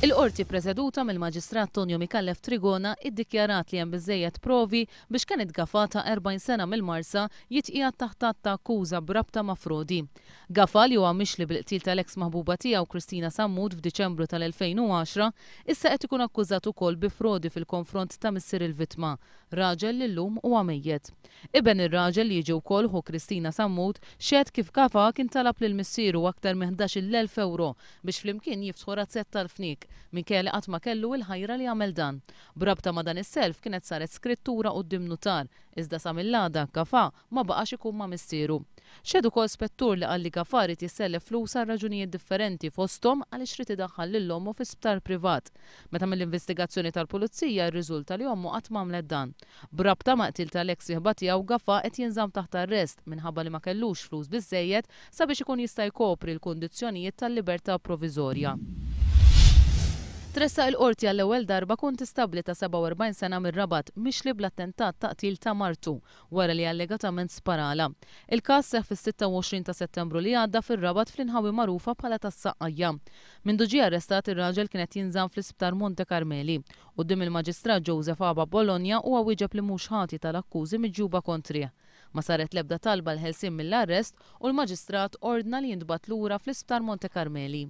Il-qorti prezeduta mill-Maġistrat Tonio Mikallef Trigona iddikjarat li hemm biżejjed provi biex kien id-gafata 40 sena mill-Marsa jitqiegħed taħt ta' akkuża brabta ma' frodi. Gafa li huwa mixli bil-qtil tal-eks maħbuba tiegħu Kristina Sammud f'Diċembru tal-2010 issa qed ikun akkużat ukoll bi frodi fil-konfront ta' missier il-vittma, raġel li llum huwa mejjed. Iben ir-raġel li jiġi wkoll hu Kristina Sammud xed kif kafa kien talab lill missieru aktar minn 11 euro biex flimkien jiftħu razzett tal-fnik Mikele qatt ma kellu il-ħajra li għamel dan. Brabta ma dan is-self kienet saret skrittura u notar, iżda sa mill-għada kafa ma baqax ikun ma mistiru. Xed ukoll spettur li għalli kafarit jissellef flusa raġunijiet differenti fostom għal xriti daħħal l u fi sptar privat. Meta mill-investigazzjoni tal-pulizija rriżulta li għommu qatt mamlet dan. Brabta maqtil tal-ex jihbati għaw gafa qed jinżam taħt arrest minħabba li ma kellux flus bizzejiet sabiex ikun jista' jkopri l kondizjonijiet tal-libertà provizorja. Tressa il-qorti għall ewwel darba kun tistabli ta' 47 sena mir rabat mixli bl-attentat ta' Til ta' Martu wara li allegatament sparala. Il-kas seħ fis-26 ta' Settembru li għadda fir-rabat fl-inħawi marufa bħala tas saqajja. Mindu ġie arrestat ir-raġel kienet jinżam fl-isptar Monte Carmeli u dim il-maġistrat Joseph Aba Bologna u għawieġeb li mhux ħati tal-akkużi miġuba kontri. Ma saret lebda talba l-ħelsim mill-arrest u l-maġistrat ordna li jintbat lura fl-isptar Monte Carmeli.